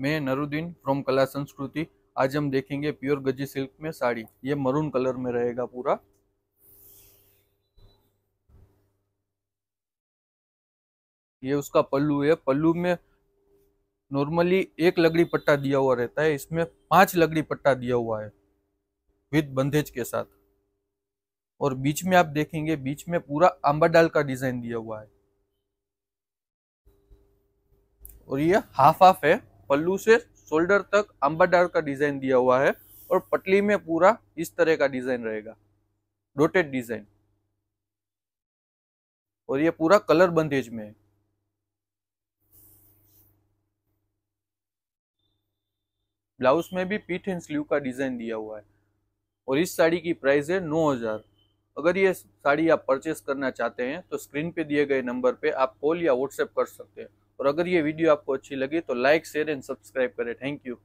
मैं नरुद्दीन फ्रॉम कला संस्कृति आज हम देखेंगे प्योर गजी सिल्क में साड़ी ये मरून कलर में रहेगा पूरा ये उसका पल्लू है पल्लू में नॉर्मली एक लगड़ी पट्टा दिया हुआ रहता है इसमें पांच लगड़ी पट्टा दिया हुआ है विद बंधेज के साथ और बीच में आप देखेंगे बीच में पूरा आंबा डाल का डिजाइन दिया हुआ है और ये हाफ हाफ है पल्लू से शोल्डर तक अंबाडार का डिजाइन दिया हुआ है और पटली में पूरा इस तरह का डिजाइन रहेगा डोटेड डिजाइन और ये पूरा कलर बंदेज में है ब्लाउज में भी पीठ एंड स्लीव का डिजाइन दिया हुआ है और इस साड़ी की प्राइस है नौ हजार अगर ये साड़ी आप परचेस करना चाहते हैं तो स्क्रीन पे दिए गए नंबर पे आप कॉल या व्हाट्सएप कर सकते हैं और अगर ये वीडियो आपको अच्छी लगी तो लाइक शेयर एंड सब्सक्राइब करें थैंक यू